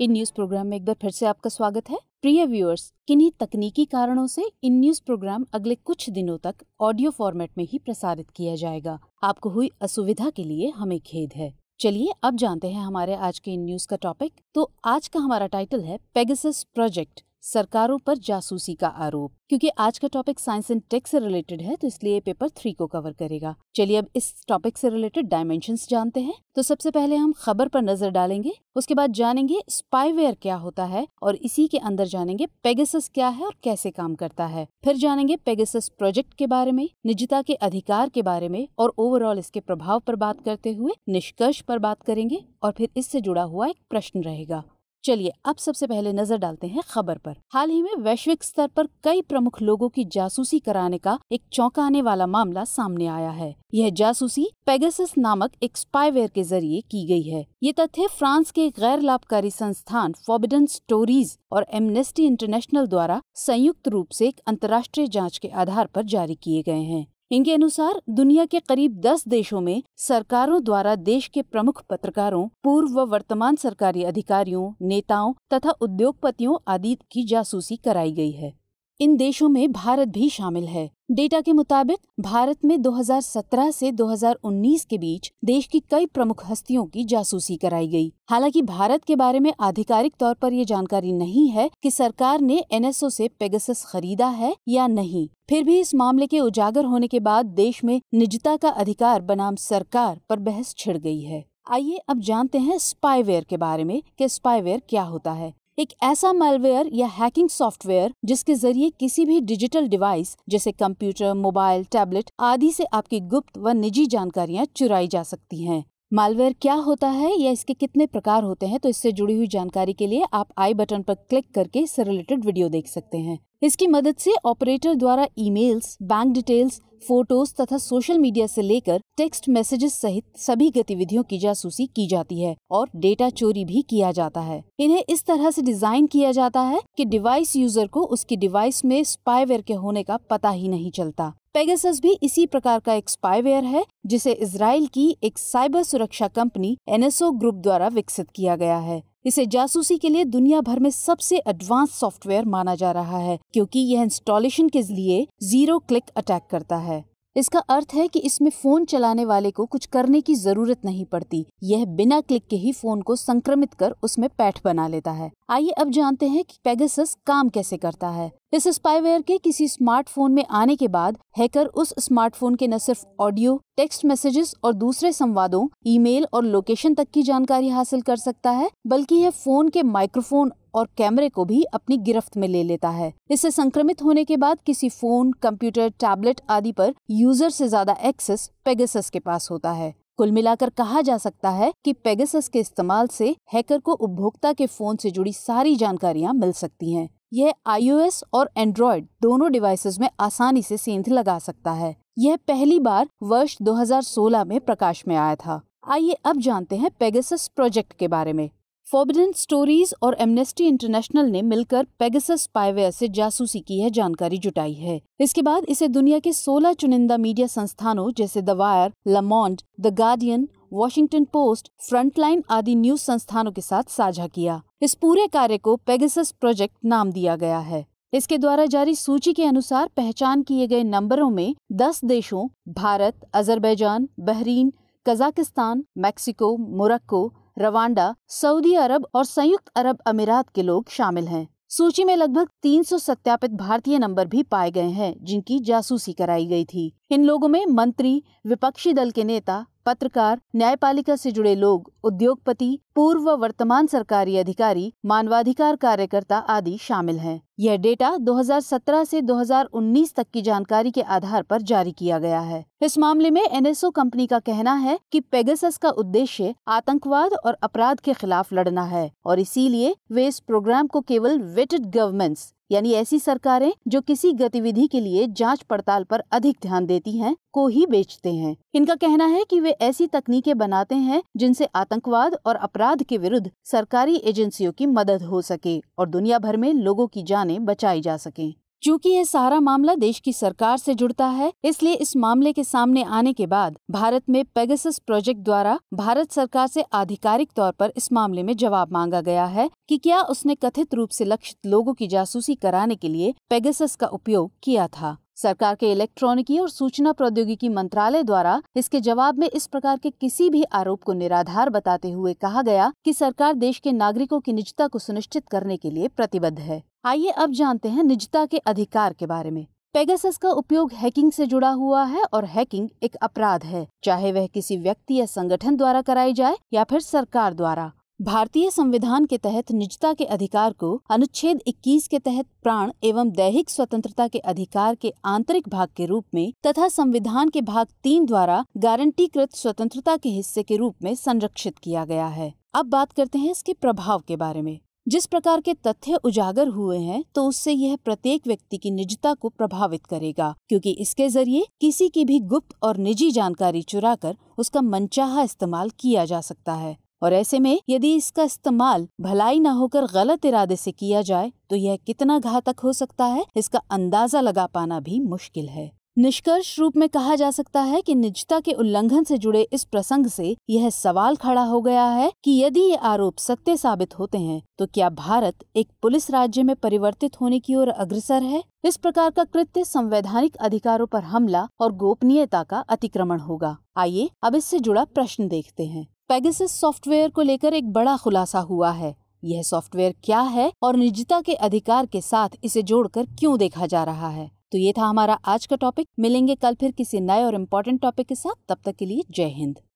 In news programme में एक बार फिर से आपका स्वागत है प्रिय व्यूअर्स किन्हीं तकनीकी कारणों से इन न्यूज प्रोग्राम अगले कुछ दिनों तक ऑडियो फॉर्मेट में ही प्रसारित किया जाएगा आपको हुई असुविधा के लिए हमें खेद है चलिए अब जानते हैं हमारे आज के इन न्यूज का टॉपिक तो आज का हमारा टाइटल है पेगसस प्रोजेक्ट सरकारों पर जासूसी का आरोप क्योंकि आज का टॉपिक साइंस एंड टेक से रिलेटेड है तो इसलिए पेपर थ्री को कवर करेगा चलिए अब इस टॉपिक से रिलेटेड डायमेंशन जानते हैं तो सबसे पहले हम खबर पर नजर डालेंगे उसके बाद जानेंगे स्पाईवेयर क्या होता है और इसी के अंदर जानेंगे पेगस क्या है और कैसे काम करता है फिर जानेंगे पेगेसस प्रोजेक्ट के बारे में निजता के अधिकार के बारे में और ओवरऑल इसके प्रभाव पर बात करते हुए निष्कर्ष पर बात करेंगे और फिर इससे जुड़ा हुआ एक प्रश्न रहेगा चलिए अब सबसे पहले नजर डालते हैं खबर पर हाल ही में वैश्विक स्तर पर कई प्रमुख लोगों की जासूसी कराने का एक चौंकाने वाला मामला सामने आया है यह जासूसी पेगासस नामक एक स्पाईवेयर के जरिए की गई है ये तथ्य फ्रांस के गैर लाभकारी संस्थान फॉबिडन स्टोरीज और एमनेस्टी इंटरनेशनल द्वारा संयुक्त रूप से एक अंतर्राष्ट्रीय जांच के आधार पर जारी किए गए हैं इनके अनुसार दुनिया के करीब 10 देशों में सरकारों द्वारा देश के प्रमुख पत्रकारों पूर्व व वर्तमान सरकारी अधिकारियों नेताओं तथा उद्योगपतियों आदि की जासूसी कराई गई है इन देशों में भारत भी शामिल है डेटा के मुताबिक भारत में 2017 से 2019 के बीच देश की कई प्रमुख हस्तियों की जासूसी कराई गई। हालांकि भारत के बारे में आधिकारिक तौर पर ये जानकारी नहीं है कि सरकार ने एनएसओ से पेगसस खरीदा है या नहीं फिर भी इस मामले के उजागर होने के बाद देश में निजता का अधिकार बनाम सरकार पर बहस छिड़ गई है आइए अब जानते हैं स्पाईवेयर के बारे में कि स्पाईवेयर क्या होता है एक ऐसा मेलवेयर या हैकिंग सॉफ्टवेयर जिसके जरिए किसी भी डिजिटल डिवाइस जैसे कंप्यूटर मोबाइल टैबलेट आदि से आपकी गुप्त व निजी जानकारियां चुराई जा सकती हैं मालवेयर क्या होता है या इसके कितने प्रकार होते हैं तो इससे जुड़ी हुई जानकारी के लिए आप आई बटन पर क्लिक करके इससे रिलेटेड वीडियो देख सकते हैं इसकी मदद से ऑपरेटर द्वारा ईमेल्स, बैंक डिटेल्स फोटोज तथा सोशल मीडिया से लेकर टेक्स्ट मैसेजेस सहित सभी गतिविधियों की जासूसी की जाती है और डेटा चोरी भी किया जाता है इन्हें इस तरह से डिजाइन किया जाता है कि डिवाइस यूजर को उसकी डिवाइस में स्पाईवेयर के होने का पता ही नहीं चलता पेगासस भी इसी प्रकार का एक स्पाईवेयर है जिसे इसराइल की एक साइबर सुरक्षा कंपनी एनएसओ ग्रुप द्वारा विकसित किया गया है इसे जासूसी के लिए दुनिया भर में सबसे एडवांस सॉफ्टवेयर माना जा रहा है क्योंकि यह इंस्टॉलेशन के लिए जीरो क्लिक अटैक करता है इसका अर्थ है कि इसमें फोन चलाने वाले को कुछ करने की जरूरत नहीं पड़ती यह बिना क्लिक के ही फोन को संक्रमित कर उसमें पैठ बना लेता है आइए अब जानते हैं कि पेगासस काम कैसे करता है इस स्पाईवेयर के किसी स्मार्टफोन में आने के बाद हैकर उस स्मार्टफोन के न सिर्फ ऑडियो टेक्स्ट मैसेजेस और दूसरे संवादों ईमेल और लोकेशन तक की जानकारी हासिल कर सकता है बल्कि यह फोन के माइक्रोफोन और कैमरे को भी अपनी गिरफ्त में ले लेता है इससे संक्रमित होने के बाद किसी फोन कंप्यूटर टैबलेट आदि पर यूजर से ज्यादा एक्सेस पेगसस के पास होता है कुल मिलाकर कहा जा सकता है कि पेगेसस के इस्तेमाल से हैकर को उपभोक्ता के फोन से जुड़ी सारी जानकारियां मिल सकती हैं यह iOS और एंड्रॉइड दोनों डिवाइसेस में आसानी से सेंध लगा सकता है यह पहली बार वर्ष 2016 में प्रकाश में आया था आइए अब जानते हैं पेगसस प्रोजेक्ट के बारे में फॉरबिडन स्टोरीज और एमनेस्टी इंटरनेशनल ने मिलकर पेगसस स्पाईवेयर से जासूसी की यह जानकारी जुटाई है इसके बाद इसे दुनिया के 16 चुनिंदा मीडिया संस्थानों जैसे the Wire Le Monde the Guardian Washington Post Frontline आदि न्यूज संस्थानों के साथ साझा किया इस पूरे कार्य को पेगेसस प्रोजेक्ट नाम दिया गया है इसके द्वारा जारी सूची के अनुसार पहचान किए गए नंबरों में 10 देशों Bharat Azerbaijan Bahrain Kazakhstan Mexico Morocco Rwanda सऊदी अरब और संयुक्त अरब अमीरात के लोग शामिल हैं सूची में लगभग 300 सत्यापित भारतीय नंबर भी पाए गए हैं जिनकी जासूसी कराई गई थी इन लोगों में मंत्री विपक्षी दल के नेता पत्रकार न्यायपालिका से जुड़े लोग उद्योगपति पूर्व व वर्तमान सरकारी अधिकारी मानवाधिकार कार्यकर्ता आदि शामिल हैं यह डेटा 2017 से 2019 तक की जानकारी के आधार पर जारी किया गया है इस मामले में एनएसओ कंपनी का कहना है कि पेगस का उद्देश्य आतंकवाद और अपराध के खिलाफ लड़ना है और इसीलिए वे इस प्रोग्राम को केवल वेटेड गवर्नमेंट्स यानी ऐसी सरकारें जो किसी गतिविधि के लिए जांच पड़ताल पर अधिक ध्यान देती हैं को ही बेचते हैं इनका कहना है कि वे ऐसी तकनीकें बनाते हैं जिनसे आतंकवाद और अपराध के विरुद्ध सरकारी एजेंसियों की मदद हो सके और दुनिया भर में लोगों की जानें बचाई जा सके चूंकि ये सारा मामला देश की सरकार से जुड़ता है इसलिए इस मामले के सामने आने के बाद भारत में पेगसस प्रोजेक्ट द्वारा भारत सरकार से आधिकारिक तौर पर इस मामले में जवाब मांगा गया है कि क्या उसने कथित रूप से लक्षित लोगों की जासूसी कराने के लिए पेगसस का उपयोग किया था सरकार के इलेक्ट्रॉनिकी और सूचना प्रौद्योगिकी मंत्रालय द्वारा इसके जवाब में इस प्रकार के किसी भी आरोप को निराधार बताते हुए कहा गया कि सरकार देश के नागरिकों की निजता को सुनिश्चित करने के लिए प्रतिबद्ध है आइए अब जानते हैं निजता के अधिकार के बारे में पेगासस का उपयोग हैकिंग से जुड़ा हुआ है और हैकिंग एक अपराध है चाहे वह किसी व्यक्ति या संगठन द्वारा कराई जाए या फिर सरकार द्वारा भारतीय संविधान के तहत निजता के अधिकार को अनुच्छेद 21 के तहत प्राण एवं दैहिक स्वतंत्रता के अधिकार के आंतरिक भाग के रूप में तथा संविधान के भाग तीन द्वारा गारंटीकृत स्वतंत्रता के हिस्से के रूप में संरक्षित किया गया है अब बात करते हैं इसके प्रभाव के बारे में जिस प्रकार के तथ्य उजागर हुए हैं तो उससे यह प्रत्येक व्यक्ति की निजता को प्रभावित करेगा क्योंकि इसके जरिए किसी की भी गुप्त और निजी जानकारी चुराकर उसका मनचाहा इस्तेमाल किया जा सकता है और ऐसे में यदि इसका इस्तेमाल भलाई न होकर गलत इरादे से किया जाए तो यह कितना घातक हो सकता है इसका अंदाजा लगा पाना भी मुश्किल है निष्कर्ष रूप में कहा जा सकता है कि निजता के उल्लंघन से जुड़े इस प्रसंग से यह सवाल खड़ा हो गया है कि यदि ये आरोप सत्य साबित होते हैं तो क्या भारत एक पुलिस राज्य में परिवर्तित होने की ओर अग्रसर है इस प्रकार का कृत्य संवैधानिक अधिकारों पर हमला और गोपनीयता का अतिक्रमण होगा आइए अब इससे जुड़ा प्रश्न देखते हैं पेगसिस सॉफ्टवेयर को लेकर एक बड़ा खुलासा हुआ है यह सॉफ्टवेयर क्या है और निजता के अधिकार के साथ इसे जोड़कर क्यों देखा जा रहा है तो ये था हमारा आज का टॉपिक मिलेंगे कल फिर किसी नए और इम्पोर्टेंट टॉपिक के साथ तब तक के लिए जय हिंद